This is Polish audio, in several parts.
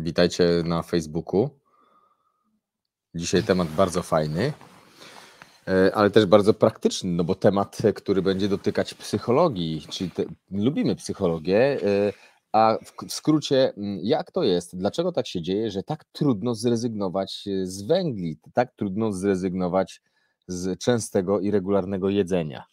Witajcie na Facebooku. Dzisiaj temat bardzo fajny, e, ale też bardzo praktyczny, no bo temat, który będzie dotykać psychologii, czyli te, lubimy psychologię, e, a w, skrócie, jak to jest? Dlaczego tak się dzieje, że tak trudno zrezygnować e, z węgli, tak trudno zrezygnować z częstego i regularnego jedzenia?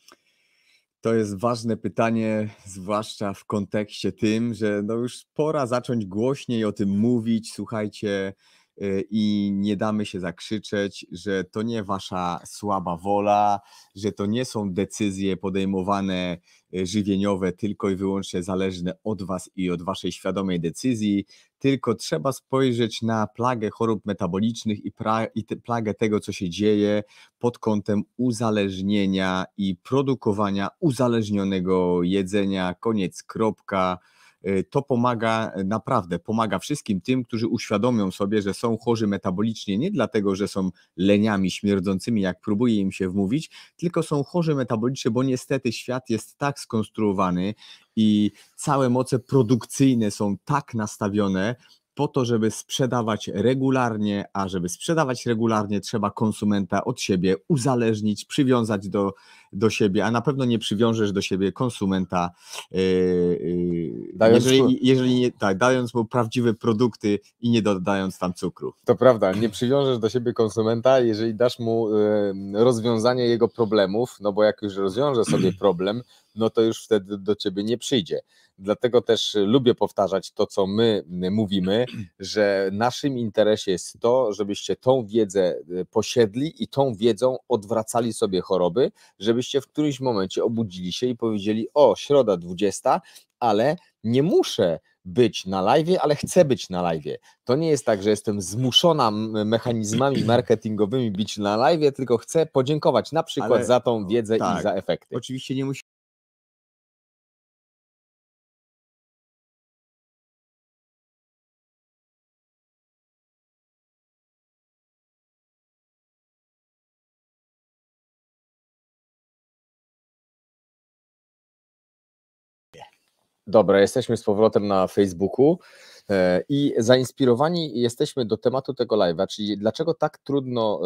To jest ważne pytanie, zwłaszcza w kontekście tym, że no już pora zacząć głośniej o tym mówić. Słuchajcie, Y, i nie damy się zakrzyczeć, że to nie wasza słaba wola, że to nie są decyzje podejmowane y, żywieniowe tylko i wyłącznie zależne od was i od waszej świadomej decyzji, tylko trzeba spojrzeć na plagę chorób metabolicznych i, pra, i te, plagę tego, co się dzieje pod kątem uzależnienia i produkowania uzależnionego jedzenia. Koniec, kropka. Y, to pomaga y, naprawdę, pomaga wszystkim tym, którzy uświadomią sobie, że są chorzy metabolicznie nie dlatego, że są leniami, śmierdzącymi, jak próbuje im się wmówić, tylko są chorzy metabolicznie, bo niestety świat jest tak skonstruowany i całe moce produkcyjne są tak nastawione, po to, żeby sprzedawać regularnie, a żeby sprzedawać regularnie, trzeba konsumenta od siebie uzależnić, przywiązać do, do siebie, a na pewno nie przywiążesz do siebie konsumenta, yy, dając jeżeli, mu... jeżeli nie, tak, dając mu prawdziwe produkty i nie dodając tam cukru. To prawda, nie przywiążesz do siebie konsumenta, jeżeli dasz mu yy, rozwiązanie jego problemów, no bo jak już rozwiąże sobie problem, no to już wtedy do ciebie nie przyjdzie. Dlatego też y, lubię powtarzać to, co my y, mówimy, że naszym interesie jest to, żebyście tą wiedzę y, posiedli i tą wiedzą odwracali sobie choroby, żebyście w którymś momencie obudzili się i powiedzieli: O, środa 20, ale nie muszę być na live, ale chcę być na live. To nie jest tak, że jestem zmuszona mechanizmami marketingowymi być na live, tylko chcę podziękować na przykład ale, za tą wiedzę tak, i za efekty. Oczywiście nie musi Dobra, jesteśmy z powrotem na Facebooku e, i zainspirowani jesteśmy do tematu tego live'a, czyli dlaczego tak trudno,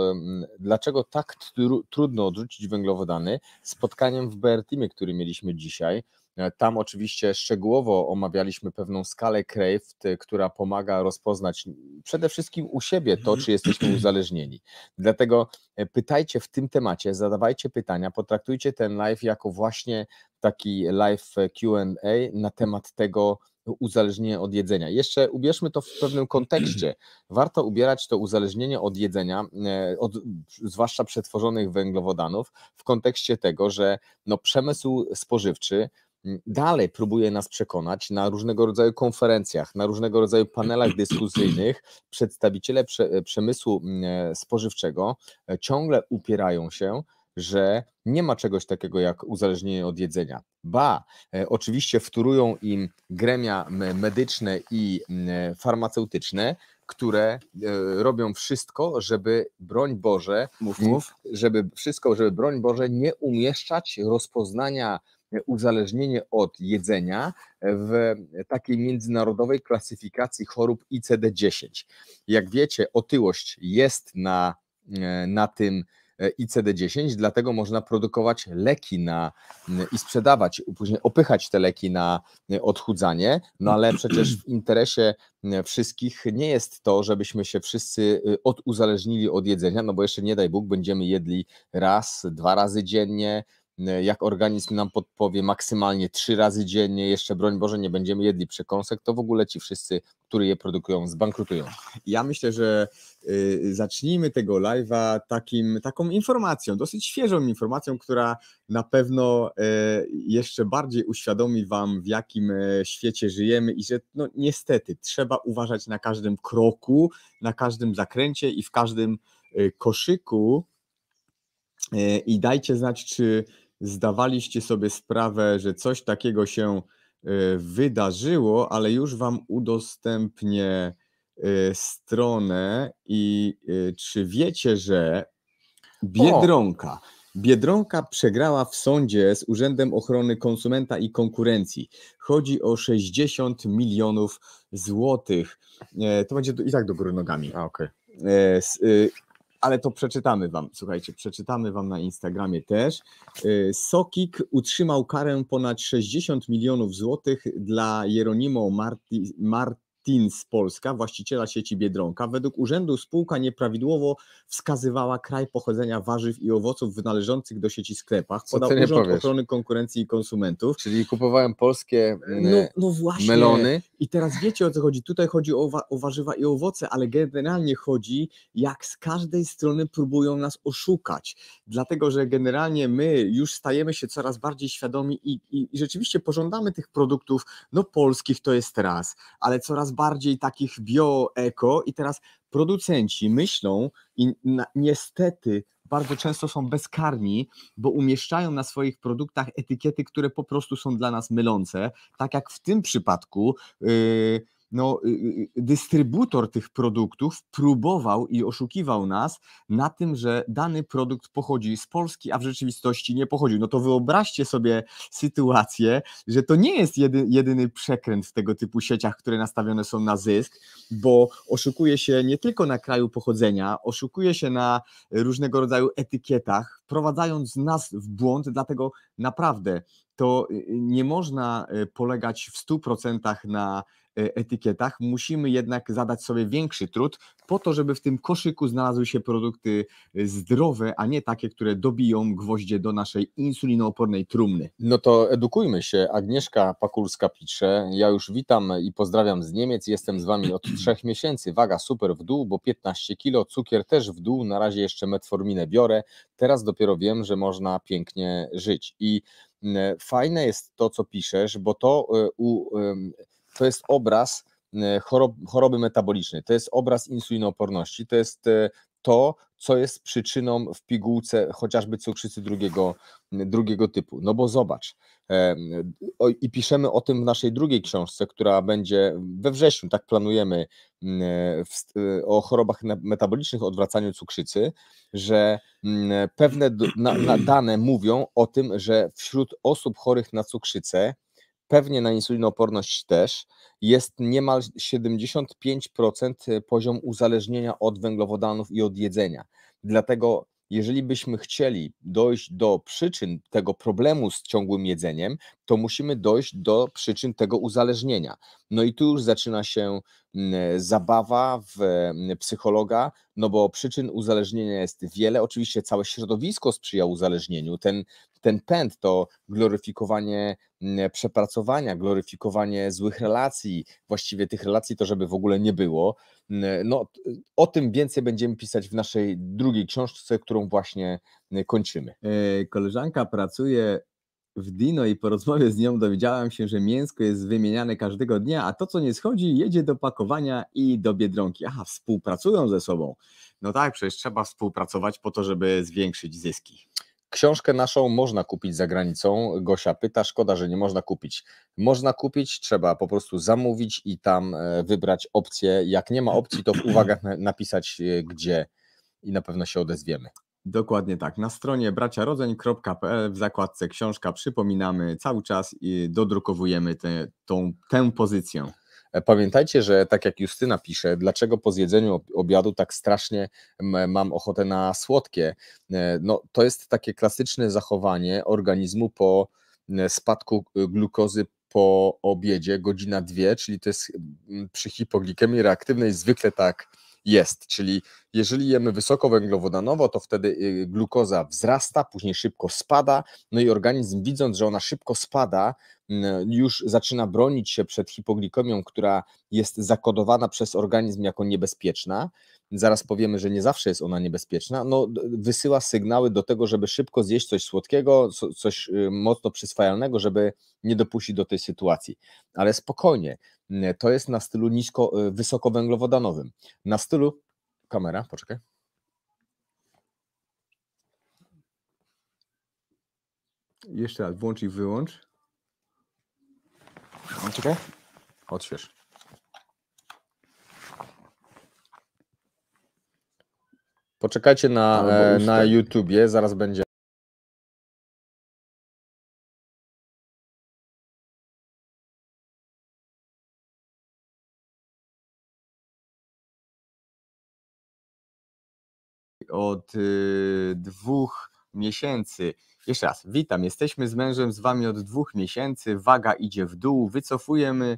dlaczego tak tru, trudno odrzucić węglowodany spotkaniem w BR Teamie, który mieliśmy dzisiaj. E, tam oczywiście szczegółowo omawialiśmy pewną skalę Craft, która pomaga rozpoznać przede wszystkim u siebie to, mhm. czy jesteśmy uzależnieni. Dlatego e, pytajcie w tym temacie, zadawajcie pytania, potraktujcie ten live jako właśnie taki live e, QA na temat tego, uzależnienia od jedzenia. Jeszcze ubierzmy to w pewnym kontekście. Warto ubierać to uzależnienie od jedzenia, od, zwłaszcza przetworzonych węglowodanów, w kontekście tego, że no, przemysł spożywczy dalej próbuje nas przekonać na różnego rodzaju konferencjach, na różnego rodzaju panelach dyskusyjnych. Przedstawiciele e, przemysłu e, spożywczego e, ciągle upierają się, że nie ma czegoś takiego jak uzależnienie od jedzenia. Ba, oczywiście wtórują im gremia medyczne i farmaceutyczne, które robią wszystko, żeby broń Boże, mów, mów. żeby wszystko, żeby broń Boże nie umieszczać rozpoznania uzależnienie od jedzenia w takiej międzynarodowej klasyfikacji chorób ICD-10. Jak wiecie, otyłość jest na, e, na tym e, ICD-10, dlatego można produkować leki na i sprzedawać, później opychać te leki na e, odchudzanie, no ale przecież w interesie wszystkich nie jest to, żebyśmy się wszyscy y, oduzależnili od jedzenia, no bo jeszcze nie daj Bóg, będziemy jedli raz, dwa razy dziennie, E, jak organizm nam podpowie maksymalnie trzy razy dziennie, jeszcze broń Boże nie będziemy jedli przekąsek, to w ogóle ci wszyscy, którzy je produkują, zbankrutują. Ja myślę, że y, zacznijmy tego live'a takim, taką informacją, dosyć świeżą informacją, która na pewno e, jeszcze bardziej uświadomi Wam, w jakim e, świecie żyjemy i że no, niestety trzeba uważać na każdym kroku, na każdym zakręcie i w każdym koszyku. I dajcie znać, czy zdawaliście sobie sprawę, że coś takiego się y, wydarzyło, ale już Wam udostępnię y, stronę i y, czy wiecie, że Biedronka. Biedronka przegrała w sądzie z Urzędem Ochrony Konsumenta i Konkurencji. Chodzi o 60 milionów złotych. E, to będzie i tak do góry nogami. A, okay ale to przeczytamy wam. Słuchajcie, przeczytamy wam na Instagramie też. Y, Sokik utrzymał karę ponad 60 milionów złotych dla Jeronimo Marti, Mart Teens Polska, właściciela sieci Biedronka. Według urzędu spółka nieprawidłowo wskazywała kraj pochodzenia warzyw i owoców w należących do sieci sklepach. Podał Urząd powiesz? Ochrony Konkurencji i Konsumentów. Czyli kupowałem polskie e, no, no właśnie. melony. I teraz wiecie o co chodzi. Tutaj chodzi o, wa o warzywa i owoce, ale generalnie chodzi, jak z każdej strony próbują nas oszukać. Dlatego, że generalnie my już stajemy się coraz bardziej świadomi i, i, i rzeczywiście pożądamy tych produktów, no polskich to jest raz, ale coraz bardziej takich bio-eko i teraz producenci myślą i na, niestety bardzo często są bezkarni, bo umieszczają na swoich produktach etykiety, które po prostu są dla nas mylące. Tak jak w tym przypadku. Yy, no, y, y, y, dystrybutor tych produktów próbował i oszukiwał nas na tym, że dany produkt pochodzi z Polski, a w rzeczywistości nie pochodził. No to wyobraźcie sobie sytuację, że to nie jest jedy, jedyny przekręt w tego typu sieciach, które nastawione są na zysk, bo oszukuje się nie tylko na kraju pochodzenia, oszukuje się na różnego rodzaju etykietach, wprowadzając nas w błąd, dlatego naprawdę to nie można polegać w 100% na E, etykietach, musimy jednak zadać sobie większy trud po to, żeby w tym koszyku znalazły się produkty e, zdrowe, a nie takie, które dobiją gwoździe do naszej insulinoopornej trumny. No to edukujmy się. Agnieszka pakulska pisze, ja już witam i pozdrawiam z Niemiec. Jestem z Wami od trzech miesięcy. Waga super w dół, bo 15 kilo, cukier też w dół. Na razie jeszcze metforminę biorę. Teraz dopiero wiem, że można pięknie żyć. I mm, e, fajne jest to, co piszesz, bo to u to jest obraz e, choroby metabolicznej, to jest obraz insulinooporności, to jest e, to, co jest przyczyną w pigułce chociażby cukrzycy drugiego, drugiego typu. No bo zobacz, e, i piszemy o tym w naszej drugiej książce, która będzie we wrześniu, tak planujemy, o chorobach metabolicznych, odwracaniu cukrzycy, że pewne dane mówią o tym, że wśród osób chorych na cukrzycę pewnie na insulinooporność też, jest niemal 75% e, poziom uzależnienia od węglowodanów i od jedzenia. Dlatego jeżeli byśmy chcieli dojść do przyczyn tego problemu z ciągłym jedzeniem, to musimy dojść do przyczyn tego uzależnienia. No i tu już zaczyna się zabawa w psychologa, no bo przyczyn uzależnienia jest wiele. Oczywiście całe środowisko sprzyja uzależnieniu. Ten, ten pęd, to gloryfikowanie E, przepracowania, gloryfikowanie złych relacji, właściwie tych relacji to, żeby w ogóle nie było. E, no, o tym więcej będziemy pisać w naszej drugiej książce, którą właśnie e, kończymy. Koleżanka pracuje w Dino i po rozmowie z nią dowiedziałam się, że mięsko jest wymieniane każdego dnia, a to, co nie schodzi, jedzie do pakowania i do biedronki. Aha, współpracują ze sobą. No tak, przecież trzeba współpracować po to, żeby zwiększyć zyski. Książkę naszą można kupić za granicą. Gosia pyta, szkoda, że nie można kupić. Można kupić, trzeba po prostu zamówić i tam e, wybrać opcję. Jak nie ma opcji, to w uwagach napisać e, gdzie i na pewno się odezwiemy. Dokładnie tak. Na stronie braciarodzeń.pl w zakładce książka przypominamy cały czas i dodrukowujemy tę, tą, tę pozycję. E, pamiętajcie, że tak jak Justyna pisze, dlaczego po zjedzeniu obiadu tak strasznie mam ochotę na słodkie? E, no, to jest takie klasyczne zachowanie organizmu po spadku e, glukozy po obiedzie, godzina dwie, czyli to jest przy hipoglikemii reaktywnej zwykle tak jest, czyli jeżeli jemy wysokowęglowodanowo, to wtedy y, glukoza wzrasta, później szybko spada, no i organizm widząc, że ona szybko spada, już zaczyna bronić się przed hipoglikomią, która jest zakodowana przez organizm jako niebezpieczna. Zaraz powiemy, że nie zawsze jest ona niebezpieczna. No, wysyła sygnały do tego, żeby szybko zjeść coś słodkiego, coś y, mocno przyswajalnego, żeby nie dopuścić do tej sytuacji. Ale spokojnie, to jest na stylu nisko, y, wysokowęglowodanowym. Na stylu, kamera, poczekaj. Jeszcze raz, włącz i wyłącz. Czekaj, odśwież. Poczekajcie na, e, na YouTubie, zaraz będzie. od y, dwóch miesięcy. Jeszcze raz, witam. Jesteśmy z mężem z wami od dwóch miesięcy. Waga idzie w dół. Wycofujemy,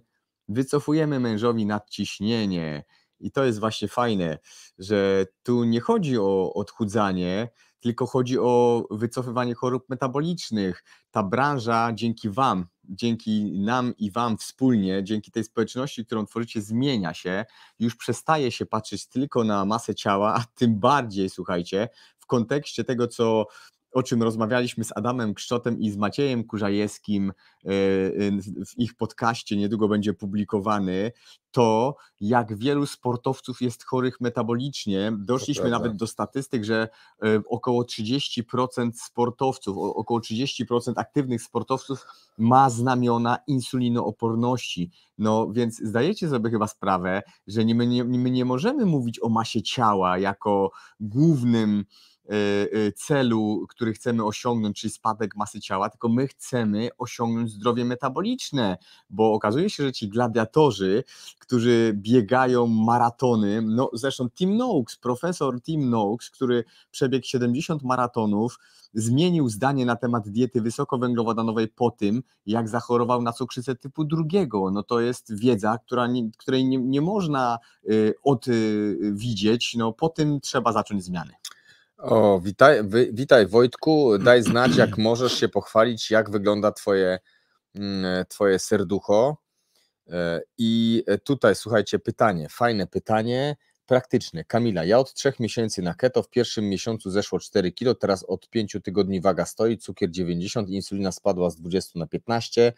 wycofujemy mężowi nadciśnienie. I to jest właśnie fajne, że tu nie chodzi o odchudzanie, tylko chodzi o wycofywanie chorób metabolicznych. Ta branża dzięki Wam, dzięki nam i Wam wspólnie, dzięki tej społeczności, którą tworzycie, zmienia się. Już przestaje się patrzeć tylko na masę ciała, a tym bardziej, słuchajcie, w kontekście tego, co o czym rozmawialiśmy z Adamem Kszczotem i z Maciejem Kurzajewskim e, e, w ich podcaście, niedługo będzie publikowany, to jak wielu sportowców jest chorych metabolicznie. Doszliśmy nawet do statystyk, że e, około 30% sportowców, około 30% aktywnych sportowców ma znamiona insulinooporności. No więc zdajecie sobie chyba sprawę, że my nie, my nie możemy mówić o masie ciała jako głównym E, e, celu, który chcemy osiągnąć, czyli spadek masy ciała, tylko my chcemy osiągnąć zdrowie metaboliczne, bo okazuje się, że ci gladiatorzy, którzy biegają maratony, no zresztą Tim Noakes, profesor Tim Noakes, który przebiegł 70 maratonów, zmienił zdanie na temat diety wysokowęglowodanowej po tym, jak zachorował na cukrzycę typu drugiego. No to jest wiedza, która nie, której nie, nie można y, odwidzieć. Y, no po tym trzeba zacząć zmiany. O, witaj, wy, witaj Wojtku. Daj znać, jak możesz się pochwalić, jak wygląda twoje, mm, twoje serducho. E, I tutaj, słuchajcie, pytanie, fajne pytanie, praktyczne. Kamila, ja od trzech miesięcy na keto, w pierwszym miesiącu zeszło 4 kilo, teraz od pięciu tygodni waga stoi, cukier 90, insulina spadła z 20 na 15.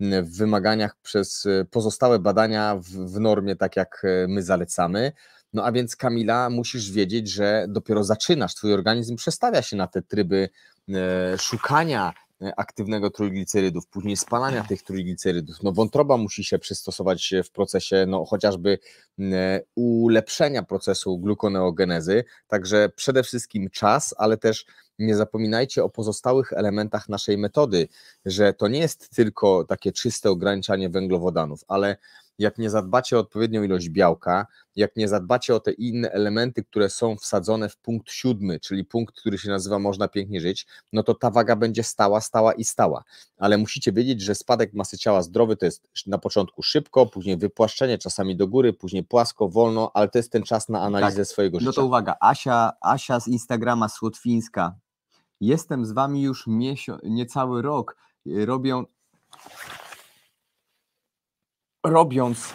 W wymaganiach przez pozostałe badania w, w normie, tak jak e, my zalecamy. No a więc, Kamila, musisz wiedzieć, że dopiero zaczynasz. Twój organizm przestawia się na te tryby e, szukania e, aktywnego trójglicerydów, później spalania tak. tych trójglicerydów. No wątroba musi się przystosować e, w procesie no, chociażby ulepszenia procesu glukoneogenezy, także przede wszystkim czas, ale też nie zapominajcie o pozostałych elementach naszej metody, że to nie jest tylko takie czyste ograniczanie węglowodanów, ale jak nie zadbacie o odpowiednią ilość białka, jak nie zadbacie o te inne elementy, które są wsadzone w punkt siódmy, czyli punkt, który się nazywa można pięknie żyć, no to ta waga będzie stała, stała i stała. Ale musicie wiedzieć, że spadek masy ciała zdrowy to jest na początku szybko, później wypłaszczenie, czasami do góry, później płasko, wolno, ale to jest ten czas na analizę tak. swojego życia. No to uwaga, Asia, Asia z Instagrama Słotwińska. Jestem z wami już miesiąc, niecały rok. Robią robiąc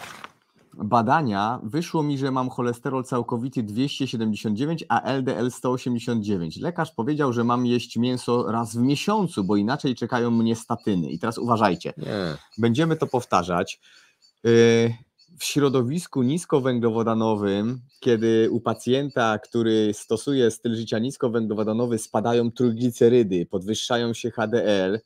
badania, wyszło mi, że mam cholesterol całkowity 279, a LDL 189. Lekarz powiedział, że mam jeść mięso raz w miesiącu, bo inaczej czekają mnie statyny. I teraz uważajcie, Nie. będziemy to powtarzać. Y, w środowisku niskowęglowodanowym, kiedy u pacjenta, który stosuje styl życia niskowęglowodanowy, spadają trójglicerydy, podwyższają się HDL,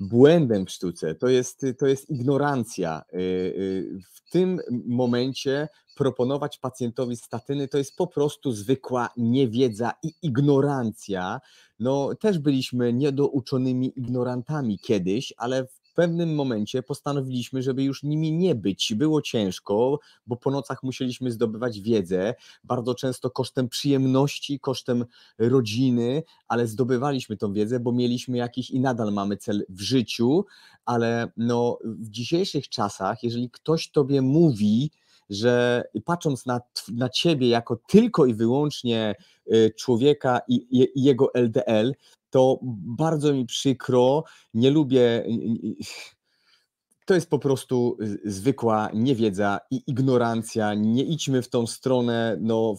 błędem w sztuce, to jest, to jest ignorancja. Y, y, w tym momencie proponować pacjentowi statyny to jest po prostu zwykła niewiedza i ignorancja. No, też byliśmy niedouczonymi ignorantami kiedyś, ale pewnym momencie postanowiliśmy, żeby już nimi nie być. Było ciężko, bo po nocach musieliśmy zdobywać wiedzę, bardzo często kosztem przyjemności, kosztem rodziny, ale zdobywaliśmy tą wiedzę, bo mieliśmy jakiś i nadal mamy cel w życiu, ale no, w dzisiejszych czasach, jeżeli ktoś tobie mówi, że patrząc na, na ciebie jako tylko i wyłącznie y, człowieka i, i, jego LDL, to bardzo mi przykro, nie lubię. To jest po prostu y, zwykła niewiedza i ignorancja. Nie idźmy w tą stronę. No,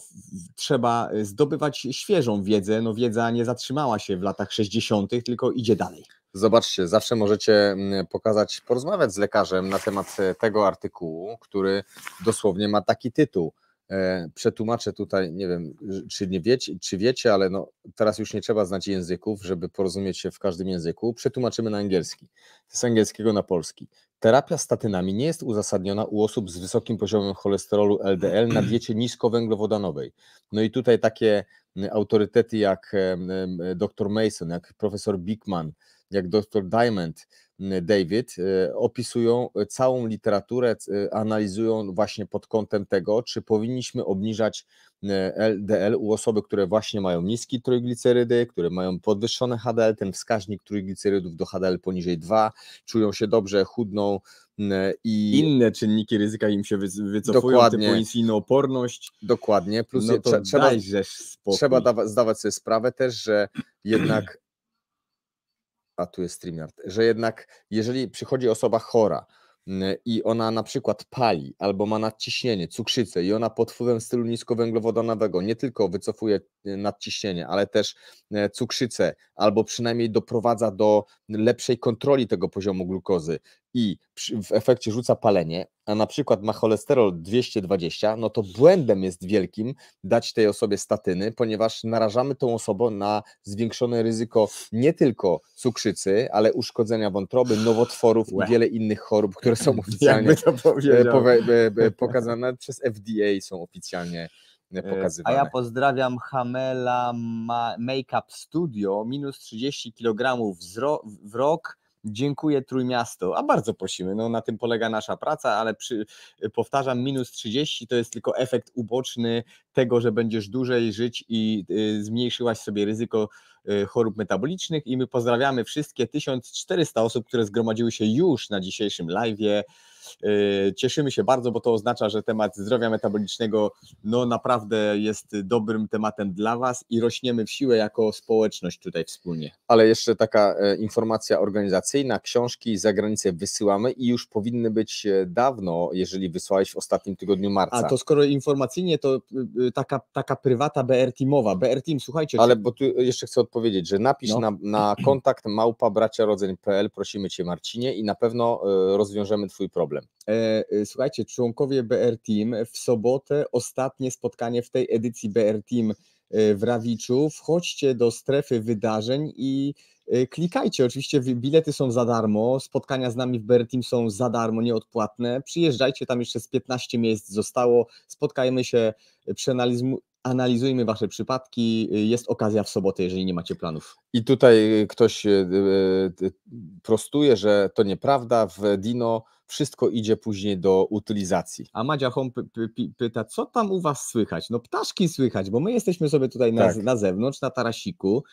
trzeba zdobywać świeżą wiedzę. No, wiedza nie zatrzymała się w latach 60., tylko idzie dalej. Zobaczcie, zawsze możecie pokazać, porozmawiać z lekarzem na temat tego artykułu, który dosłownie ma taki tytuł E, przetłumaczę tutaj, nie wiem, czy, nie wiecie, czy wiecie, ale no, teraz już nie trzeba znać języków, żeby porozumieć się w każdym języku. Przetłumaczymy na angielski, z angielskiego na polski. Terapia statynami nie jest uzasadniona u osób z wysokim poziomem cholesterolu LDL na diecie niskowęglowodanowej. No i tutaj takie autorytety jak dr Mason, jak profesor Bickman, jak dr Diamond, David, e, opisują całą literaturę, analizują właśnie pod kątem tego, czy powinniśmy obniżać LDL e, u osoby, które właśnie mają niski trójglicerydy, które mają podwyższone HDL, ten wskaźnik trójglicerydów do HDL poniżej 2, czują się dobrze, chudną i... Inne czynniki ryzyka im się wycofują, dokładnie, typu insulinooporność. Dokładnie, plus no trzeba, trzeba, sobie sprawę też, że jednak a tu jest StreamYard, że jednak jeżeli przychodzi osoba chora mm, i ona na przykład pali albo ma nadciśnienie, cukrzycę i ona pod wpływem stylu niskowęglowodanowego nie tylko wycofuje y, nadciśnienie, ale też y, cukrzycę albo przynajmniej doprowadza do lepszej kontroli tego poziomu glukozy i w efekcie rzuca palenie, a na przykład ma cholesterol 220, no to błędem jest wielkim dać tej osobie statyny, ponieważ narażamy tą osobę na zwiększone ryzyko nie tylko cukrzycy, ale uszkodzenia wątroby, nowotworów i wiele innych chorób, które są oficjalnie e, e, e, pokazane przez FDA, są oficjalnie a ja pozdrawiam Hamela Makeup Studio, minus 30 kg w rok, Dziękuję Trójmiasto, a bardzo prosimy, no na tym polega nasza praca, ale przy, powtarzam, minus 30 to jest tylko efekt uboczny tego, że będziesz dłużej żyć i y, zmniejszyłaś sobie ryzyko y, chorób metabolicznych i my pozdrawiamy wszystkie 1400 osób, które zgromadziły się już na dzisiejszym live'ie. Yy, cieszymy się bardzo, bo to oznacza, że temat zdrowia metabolicznego no naprawdę jest dobrym tematem dla Was i rośniemy w siłę jako społeczność tutaj wspólnie. Ale jeszcze taka e, informacja organizacyjna, książki za granicę wysyłamy i już powinny być e, dawno, jeżeli wysłałeś w ostatnim tygodniu marca. A to skoro informacyjnie, to e, taka, taka prywata BR Teamowa. BR Team, słuchajcie. Ale bo tu jeszcze chcę odpowiedzieć, że napisz no. na, na kontakt małpa braciarodzeń.pl, prosimy Cię Marcinie i na pewno rozwiążemy Twój problem problem. E, e, słuchajcie, członkowie BR Team w sobotę ostatnie spotkanie w tej edycji BR Team e, w Rawiczu. Wchodźcie do strefy wydarzeń i klikajcie. Oczywiście bilety są za darmo, spotkania z nami w BR Team są za darmo, nieodpłatne. Przyjeżdżajcie, tam jeszcze z 15 miejsc zostało. Spotkajmy się, przeanalizujmy analizujmy Wasze przypadki. Jest okazja w sobotę, jeżeli nie macie planów. I tutaj ktoś prostuje, że to nieprawda. W Dino wszystko idzie później do utylizacji. A Madzia Hom pyta, co tam u Was słychać? No ptaszki słychać, bo my jesteśmy sobie tutaj na, tak. na zewnątrz, na tarasiku,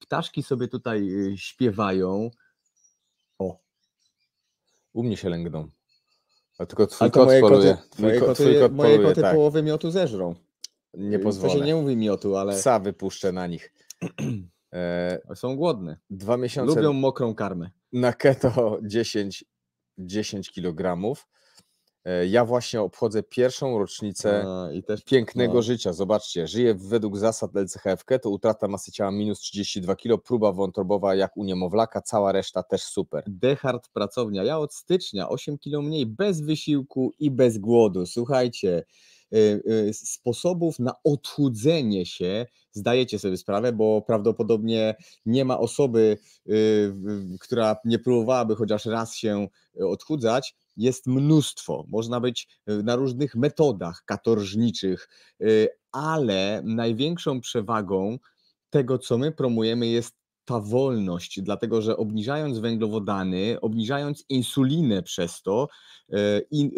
ptaszki sobie tutaj y, śpiewają. O, u mnie się lęgną. A tylko twój A kot moje poluje. Koty, moje, ko, koty, kot moje poluje, koty tak. połowę miotu zeżrą. Nie pozwolę. Y, to się nie mówi miotu, ale... Psa wypuszczę na nich. E, Są głodne. Dwa miesiące. Lubią mokrą karmę. Na keto 10 10 kg. E, ja właśnie obchodzę pierwszą rocznicę i też, pięknego no. życia. Zobaczcie, żyję według zasad LCHFK, to utrata masy ciała minus 32 kg, próba wątrobowa jak u niemowlaka, cała reszta też super. Dehard pracownia, ja od stycznia 8 kg mniej, bez wysiłku i bez głodu. Słuchajcie, Y, y, sposobów na odchudzenie się zdajecie sobie sprawę, bo prawdopodobnie nie ma osoby, y, która nie próbowałaby chociaż raz się odchudzać, jest mnóstwo. Można być na różnych metodach katorżniczych, ale największą przewagą tego, co my promujemy, jest ta wolność, dlatego że obniżając węglowodany, obniżając insulinę przez to e, i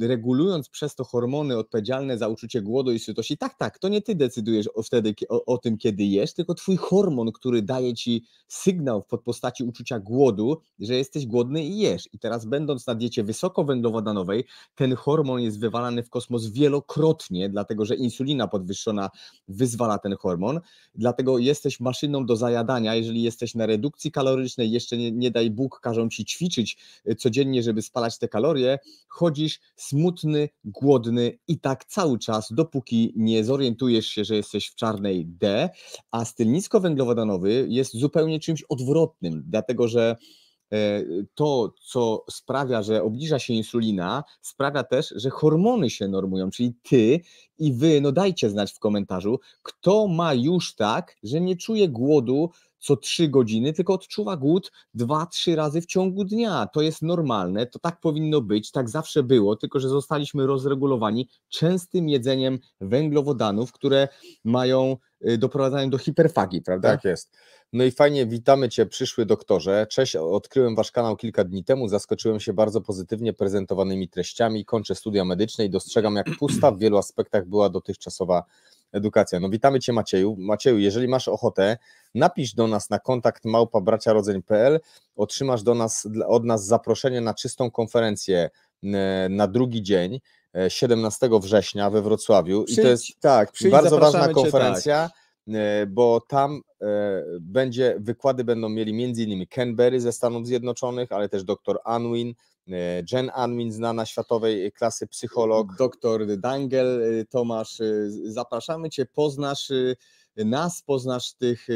regulując przez to hormony odpowiedzialne za uczucie głodu i sytości, tak, tak, to nie ty decydujesz o, wtedy, o, o tym, kiedy jesz, tylko twój hormon, który daje ci sygnał w postaci uczucia głodu, że jesteś głodny i jesz. I teraz będąc na diecie wysokowęglowodanowej, ten hormon jest wywalany w kosmos wielokrotnie, dlatego że insulina podwyższona wyzwala ten hormon, dlatego jesteś maszyną do zajadania, jeżeli jesteś na redukcji kalorycznej, jeszcze nie, nie daj Bóg, każą ci ćwiczyć y, codziennie, żeby spalać te kalorie, chodzisz smutny, głodny i tak cały czas, dopóki nie zorientujesz się, że jesteś w czarnej D, a styl niskowęglowodanowy jest zupełnie czymś odwrotnym, dlatego że E, to, co sprawia, że obniża się insulina, sprawia też, że hormony się normują, czyli ty i wy, no dajcie znać w komentarzu, kto ma już tak, że nie czuje głodu co trzy godziny, tylko odczuwa głód dwa, trzy razy w ciągu dnia. To jest normalne, to tak powinno być, tak zawsze było, tylko że zostaliśmy rozregulowani częstym jedzeniem węglowodanów, które mają, y, doprowadzają do hiperfagi, prawda? Tak jest. No i fajnie, witamy Cię, przyszły doktorze. Cześć, odkryłem Wasz kanał kilka dni temu, zaskoczyłem się bardzo pozytywnie prezentowanymi treściami. Kończę studia medyczne i dostrzegam, jak pusta w wielu aspektach była dotychczasowa edukacja. No witamy Cię Macieju. Macieju, jeżeli masz ochotę, napisz do nas na kontakt małpabraciarodzeń.pl, otrzymasz do nas, od nas zaproszenie na czystą konferencję na drugi dzień, 17 e, września we Wrocławiu. Przyjdź, I to jest tak, bardzo ważna konferencja. Cię, tak E, bo tam e, będzie, wykłady będą mieli m.in. Ken Berry ze Stanów Zjednoczonych, ale też dr Anwin, e, Jen Anwin, znana światowej klasy psycholog. Doktor Dangel, Tomasz, zapraszamy Cię, poznasz nas, poznasz tych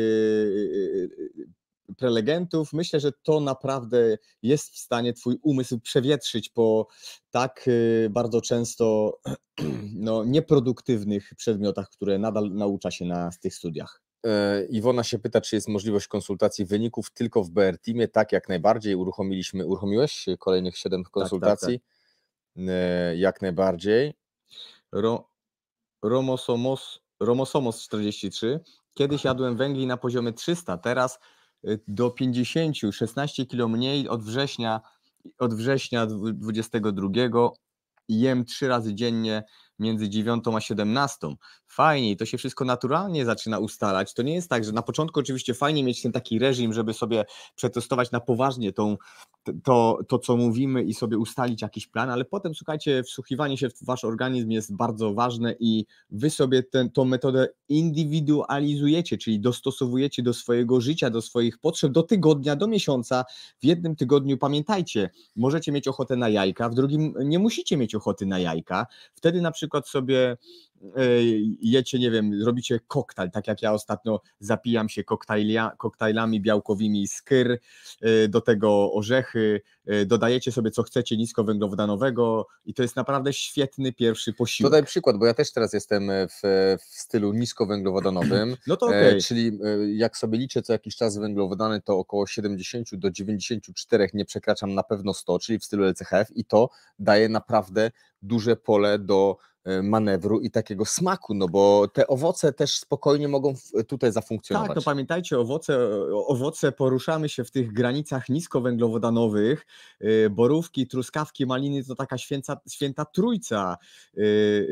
prelegentów. Myślę, że to naprawdę jest w stanie Twój umysł przewietrzyć po tak y, bardzo często no, nieproduktywnych przedmiotach, które nadal naucza się na tych studiach. E, Iwona się pyta, czy jest możliwość konsultacji wyników tylko w BR Teamie. Tak, jak najbardziej. Uruchomiliśmy, uruchomiłeś kolejnych 7 tak, tak, konsultacji. Tak, tak, tak. Jak najbardziej. Ro, Romosomos, Romosomos 43. Kiedyś jadłem węgli na poziomie 300, teraz Y, do 50, 16 kilo mniej od września, od września 22. Jem trzy razy dziennie między 9 a 17. Fajnie to się wszystko naturalnie zaczyna ustalać. To nie jest tak, że na początku oczywiście fajnie mieć ten taki reżim, żeby sobie przetestować na poważnie tą, to, to, co mówimy i sobie ustalić jakiś plan, ale potem słuchajcie, wsłuchiwanie się w wasz organizm jest bardzo ważne i wy sobie tę metodę indywidualizujecie, czyli dostosowujecie do swojego życia, do swoich potrzeb, do tygodnia, do miesiąca. W jednym tygodniu pamiętajcie, możecie mieć ochotę na jajka, w drugim nie musicie mieć ochoty na jajka. Wtedy na przykład przykład sobie e, jecie, nie wiem, robicie koktajl, tak jak ja ostatnio zapijam się koktajlami białkowymi z kyr, e, do tego orzechy, e, dodajecie sobie co chcecie niskowęglowodanowego i to jest naprawdę świetny pierwszy posiłek. Dodaj przykład, bo ja też teraz jestem w, w stylu niskowęglowodanowym, no to okay. czyli jak sobie liczę co jakiś czas węglowodany, to około 70 do 94 nie przekraczam na pewno 100, czyli w stylu LCHF i to daje naprawdę duże pole do E, manewru i takiego smaku, no bo te owoce też spokojnie mogą tutaj zafunkcjonować. Tak, to no pamiętajcie, owoce, owoce poruszamy się w tych granicach niskowęglowodanowych, y, borówki, truskawki, maliny to taka święta, święta trójca y,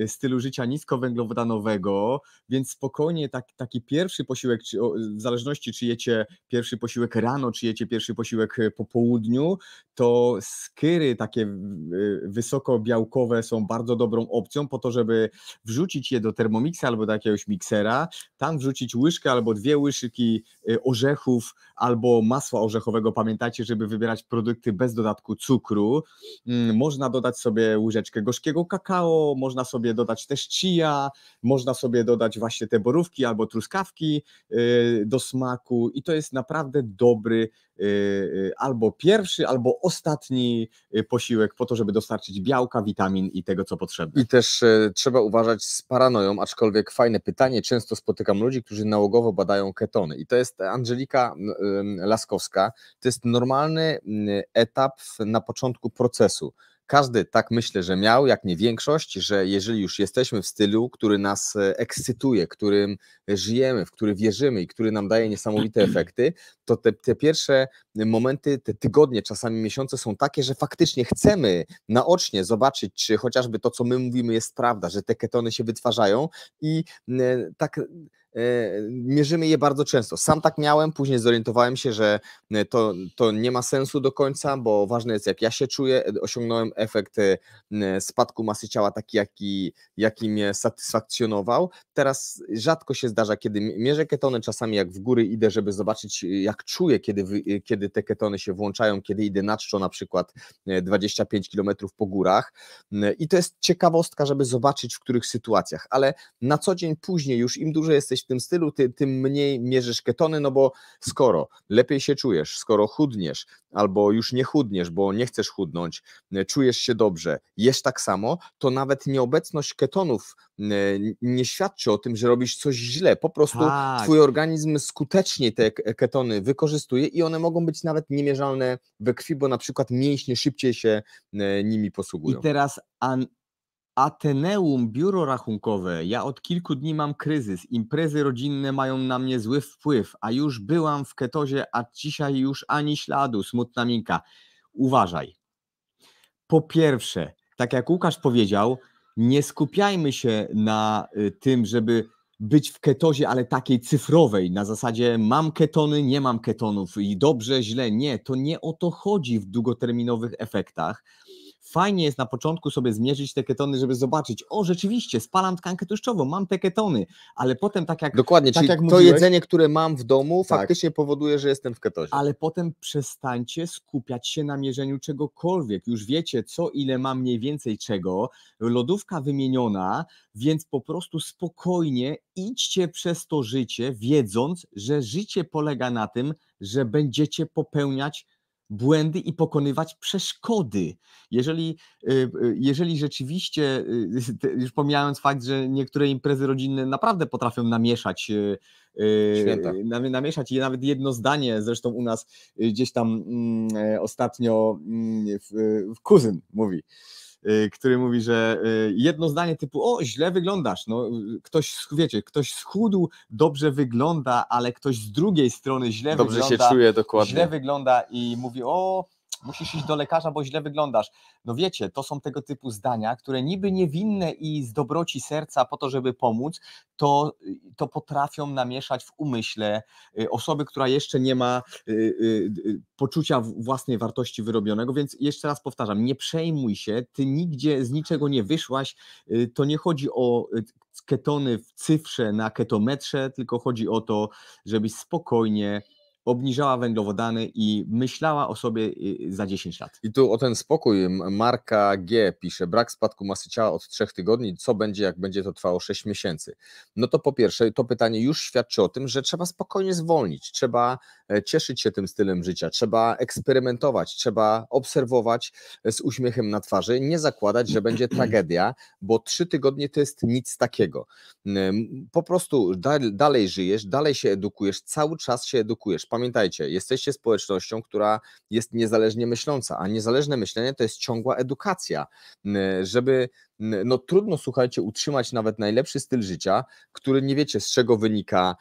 y, stylu życia niskowęglowodanowego, więc spokojnie tak, taki pierwszy posiłek, w zależności czy jecie pierwszy posiłek rano, czy jecie pierwszy posiłek po południu, to skyry takie wysokobiałkowe są bardzo dobrą opcją po to, to, żeby wrzucić je do Thermomixa albo do jakiegoś miksera, tam wrzucić łyżkę albo dwie łyżki y, orzechów albo masła orzechowego. Pamiętajcie, żeby wybierać produkty bez dodatku cukru. Mm, można dodać sobie łyżeczkę gorzkiego kakao, można sobie dodać też chia, można sobie dodać właśnie te borówki albo truskawki y, do smaku i to jest naprawdę dobry Y, y, albo pierwszy, albo ostatni y, posiłek po to, żeby dostarczyć białka, witamin i tego, co potrzebne. I też e, trzeba uważać z paranoją, aczkolwiek fajne pytanie, często spotykam ludzi, którzy nałogowo badają ketony i to jest Angelika Laskowska, to jest normalny etap na początku procesu każdy tak myślę, że miał, jak nie większość, że jeżeli już jesteśmy w stylu, który nas e, ekscytuje, którym żyjemy, w który wierzymy i który nam daje niesamowite efekty, to te, te pierwsze momenty, te tygodnie, czasami miesiące są takie, że faktycznie chcemy naocznie zobaczyć, czy chociażby to, co my mówimy, jest prawda, że te ketony się wytwarzają i e, tak e, mierzymy je bardzo często. Sam tak miałem, później zorientowałem się, że e, to, to nie ma sensu do końca, bo ważne jest, jak ja się czuję. Osiągnąłem efekt spadku masy ciała taki, jaki, jaki mnie satysfakcjonował. Teraz rzadko się zdarza, kiedy mierzę ketony, czasami jak w góry idę, żeby zobaczyć, jak tak czuję, kiedy, y, kiedy te ketony się włączają, kiedy idę na czczo na przykład 25 e, km po górach i to jest ciekawostka, żeby zobaczyć w których sytuacjach, ale na co dzień później już im dłużej jesteś w tym stylu, ty, tym mniej mierzysz ketony, no bo skoro lepiej się czujesz, skoro chudniesz albo już nie chudniesz, bo nie chcesz chudnąć, e, czujesz się dobrze, jesz tak samo, to nawet nieobecność ketonów nie świadczy o tym, że robisz coś źle, po prostu tak. twój organizm skutecznie te ketony wykorzystuje i one mogą być nawet niemierzalne we krwi, bo na przykład mięśnie szybciej się e, nimi posługują. I teraz an Ateneum, biuro rachunkowe. Ja od kilku dni mam kryzys. Imprezy rodzinne mają na mnie zły wpływ, a już byłam w ketozie, a dzisiaj już ani śladu. Smutna minka. Uważaj. Po pierwsze, tak jak Łukasz powiedział, nie skupiajmy się na y, tym, żeby być w ketozie, ale takiej cyfrowej, na zasadzie mam ketony, nie mam ketonów i dobrze, źle, nie. To nie o to chodzi w długoterminowych efektach fajnie jest na początku sobie zmierzyć te ketony, żeby zobaczyć, o rzeczywiście, spalam tkankę tłuszczową, mam te ketony, ale potem tak jak Dokładnie, tak czyli jak to mówiłeś, jedzenie, które mam w domu tak. faktycznie powoduje, że jestem w ketozie. Ale potem przestańcie skupiać się na mierzeniu czegokolwiek, już wiecie co, ile mam mniej więcej czego, lodówka wymieniona, więc po prostu spokojnie idźcie przez to życie, wiedząc, że życie polega na tym, że będziecie popełniać błędy i pokonywać przeszkody. Jeżeli, y, y, jeżeli rzeczywiście, y, już pomijając fakt, że niektóre imprezy rodzinne naprawdę potrafią namieszać, Święta. namieszać i nawet jedno zdanie, zresztą u nas gdzieś tam mm, e, ostatnio mm, kuzyn mówi, Y, który mówi, że y, jedno zdanie typu, o, źle wyglądasz, no, ktoś, wiecie, ktoś schudł, dobrze wygląda, ale ktoś z drugiej strony źle dobrze wygląda. Dobrze się czuje, dokładnie. Źle wygląda i mówi, o, musisz iść do lekarza, bo źle wyglądasz. No wiecie, to są tego typu zdania, które niby niewinne i z dobroci serca po to, żeby pomóc, to, to potrafią namieszać w umyśle y, osoby, która jeszcze nie ma y, y, poczucia własnej wartości wyrobionego, więc jeszcze raz powtarzam, nie przejmuj się, ty nigdzie z niczego nie wyszłaś, to nie chodzi o ketony w cyfrze na ketometrze, tylko chodzi o to, żebyś spokojnie obniżała węglowodany i myślała o sobie y, za 10 lat. I tu o ten spokój Marka G pisze, brak spadku masy ciała od 3 tygodni, co będzie jak będzie to trwało 6 miesięcy? No to po pierwsze to pytanie już świadczy o tym, że trzeba spokojnie zwolnić, trzeba e, cieszyć się tym stylem życia, trzeba eksperymentować, trzeba obserwować e, z uśmiechem na twarzy, nie zakładać, że będzie tragedia, bo 3 tygodnie to jest nic takiego. Po prostu dalej żyjesz, dalej się edukujesz, cały czas się edukujesz pamiętajcie, jesteście społecznością, która jest niezależnie myśląca, a niezależne myślenie to jest ciągła edukacja, żeby no trudno, słuchajcie, utrzymać nawet najlepszy styl życia, który nie wiecie z czego wynika,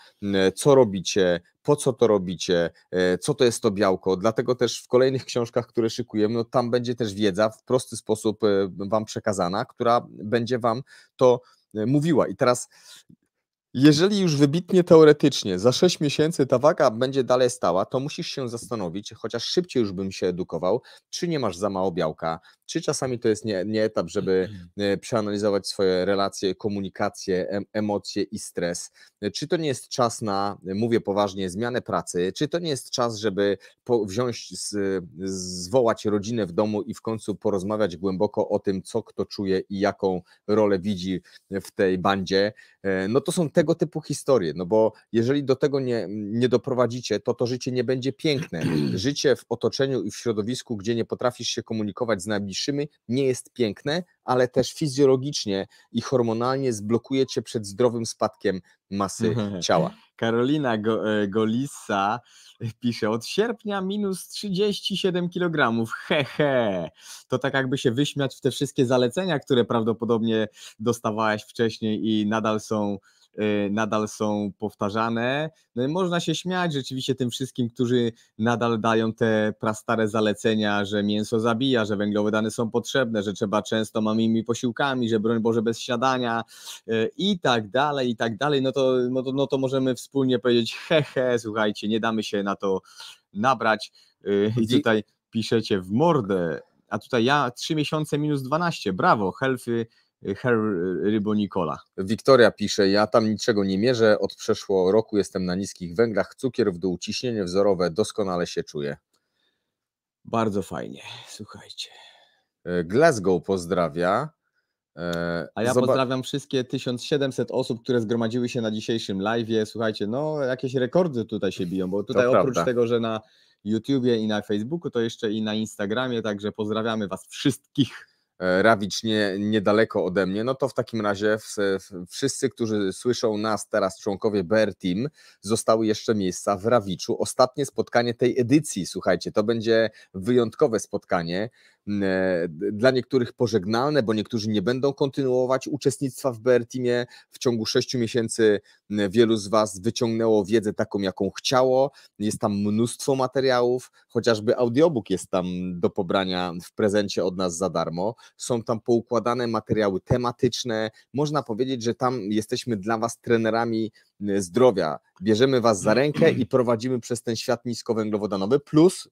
co robicie, po co to robicie, e, co to jest to białko. Dlatego też w kolejnych książkach, które szykujemy, no tam będzie też wiedza w prosty sposób e, Wam przekazana, która będzie Wam to e, mówiła. I teraz jeżeli już wybitnie teoretycznie za 6 miesięcy ta waga będzie dalej stała, to musisz się zastanowić, chociaż szybciej już bym się edukował, czy nie masz za mało białka, czy czasami to jest nie, nie etap, żeby mhm. e, przeanalizować swoje relacje, komunikację, emocje i stres, e, czy to nie jest czas na, e, mówię poważnie, zmianę pracy, czy to nie jest czas, żeby po, wziąć, z, zwołać rodzinę w domu i w końcu porozmawiać głęboko o tym, co kto czuje i jaką rolę widzi w tej bandzie, E, no to są tego typu historie, no bo jeżeli do tego nie, nie doprowadzicie, to to życie nie będzie piękne. Życie w otoczeniu i w środowisku, gdzie nie potrafisz się komunikować z najbliższymi, nie jest piękne, ale też fizjologicznie i hormonalnie zblokuje cię przed zdrowym spadkiem masy mhm. ciała. Karolina Go e, Golisa e, pisze, od sierpnia minus 37 kg, hehe. To tak jakby się wyśmiać w te wszystkie zalecenia, które prawdopodobnie dostawałaś wcześniej i nadal są Y, nadal są powtarzane. No można się śmiać rzeczywiście tym wszystkim, którzy nadal dają te prastare zalecenia, że mięso zabija, że węglowodany są potrzebne, że trzeba często mamimi posiłkami, że broń Boże bez śniadania y, i tak dalej, i tak dalej. No to, no to, no to możemy wspólnie powiedzieć hehe, słuchajcie, nie damy się na to nabrać. Y, I tutaj piszecie w mordę. A tutaj ja 3 miesiące minus 12. Brawo, healthy Her Nikola. Wiktoria pisze, ja tam niczego nie mierzę, od przeszło roku jestem na niskich węglach, cukier w dół, ciśnienie wzorowe, doskonale się czuję. Bardzo fajnie, słuchajcie. E, Glasgow pozdrawia. E, A ja pozdrawiam wszystkie 1700 osób, które zgromadziły się na dzisiejszym live. Słuchajcie, no jakieś rekordy tutaj się biją, bo tutaj to oprócz prawda. tego, że na YouTubie i na Facebooku, to jeszcze i na Instagramie, także pozdrawiamy Was wszystkich. E, Rawicz nie, niedaleko ode mnie, no to w takim razie wszyscy, którzy słyszą nas teraz, członkowie BR Team, zostały jeszcze miejsca w Rawiczu. Ostatnie spotkanie tej edycji, słuchajcie, to będzie wyjątkowe spotkanie. E, dla niektórych pożegnalne, bo niektórzy nie będą kontynuować uczestnictwa w BR-Teamie. W ciągu sześciu miesięcy wielu z Was wyciągnęło wiedzę taką, jaką chciało. Jest tam mnóstwo materiałów, chociażby audiobook jest tam do pobrania w prezencie od nas za darmo. Są tam poukładane materiały tematyczne. Można powiedzieć, że tam jesteśmy dla Was trenerami zdrowia. Bierzemy Was za rękę i prowadzimy przez ten świat niskowęglowodanowy, plus